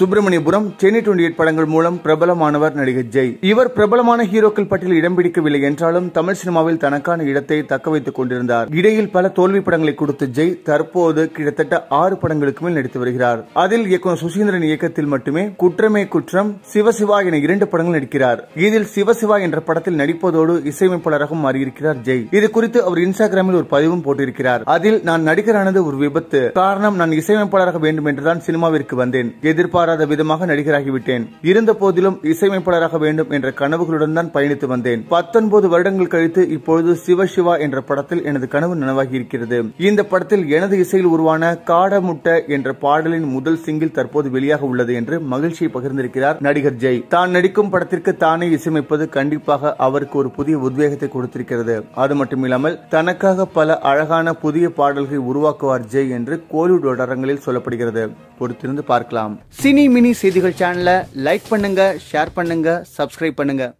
Subramaniapuram Chennai twenty eight படங்கள் மூலம் பிரபலமானவர் நடிகர் ஜெய் இவர் பிரபலமான ஹீரோக்கள் பட்டியல் இடம் பிடிக்கவில்லை என்றாலும் தமிழ் சினிமாவில் தனக்கான இடத்தை தக்க வைத்துக் கொண்டிருந்தார் இடையில் பல தோல்வி படங்களை கொடுத்த ஜெய் தற்போது கிட்டத்தட்ட ஆறு படங்களுக்கு மேல் நடித்து வருகிறார் அதில் இயக்குனர் சுசீந்திரன் இயக்கத்தில் மட்டுமே குற்றமே குற்றம் சிவசிவா என இரண்டு படங்கள் நடிக்கிறார் இதில் சிவசிவா என்ற படத்தில் நடிப்பதோடு இசையமைப்பாளராக மாறியிருக்கிறார் ஜெய் இது குறித்து அவர் இன்ஸ்டாகிராமில் ஒரு பதிவும் போட்டிருக்கிறார் அதில் நான் நடிகரானது ஒரு விபத்து காரணம் நான் இசையமைப்பாளராக வேண்டும் என்றுதான் சினிமாவிற்கு வந்தேன் எதிர்பார்த்து எதிர்பாராத விதமாக நடிகராகிவிட்டேன் இருந்த போதிலும் இசையமைப்பாளராக வேண்டும் என்ற கனவுகளுடன் தான் பயணித்து வந்தேன் பத்தொன்பது வருடங்கள் கழித்து இப்பொழுது சிவசிவா என்ற படத்தில் எனது கனவு நனவாகியிருக்கிறது இந்த படத்தில் எனது இசையில் உருவான காடமுட்ட என்ற பாடலின் முதல் சிங்கிள் தற்போது வெளியாக உள்ளது என்று மகிழ்ச்சியை பகிர்ந்திருக்கிறார் நடிகர் ஜெய் தான் நடிக்கும் படத்திற்கு தானே இசையமைப்பது கண்டிப்பாக அவருக்கு ஒரு புதிய உத்வேகத்தை கொடுத்திருக்கிறது அது மட்டுமில்லாமல் தனக்காக பல அழகான புதிய பாடல்களை உருவாக்குவார் ஜெய் என்று கோலிவுட் வட்டாரங்களில் சொல்லப்படுகிறது பொறுத்திருந்து பார்க்கலாம் மினி மினி செய்திகள் சேனலை லைக் பண்ணுங்க ஷேர் பண்ணுங்க சப்ஸ்கிரைப் பண்ணுங்க